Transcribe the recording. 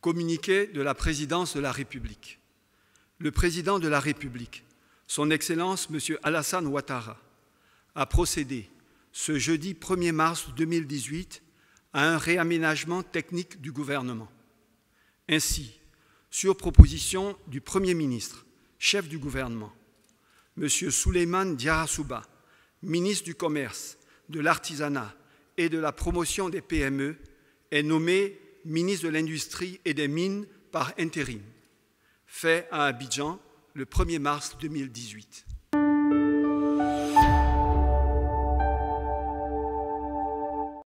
Communiqué de la présidence de la République. Le président de la République, son Excellence M. Alassane Ouattara, a procédé ce jeudi 1er mars 2018 à un réaménagement technique du gouvernement. Ainsi, sur proposition du Premier ministre, chef du gouvernement, M. Souleyman Diarasouba, ministre du Commerce, de l'Artisanat et de la Promotion des PME, est nommé ministre de l'Industrie et des Mines par intérim, fait à Abidjan le 1er mars 2018.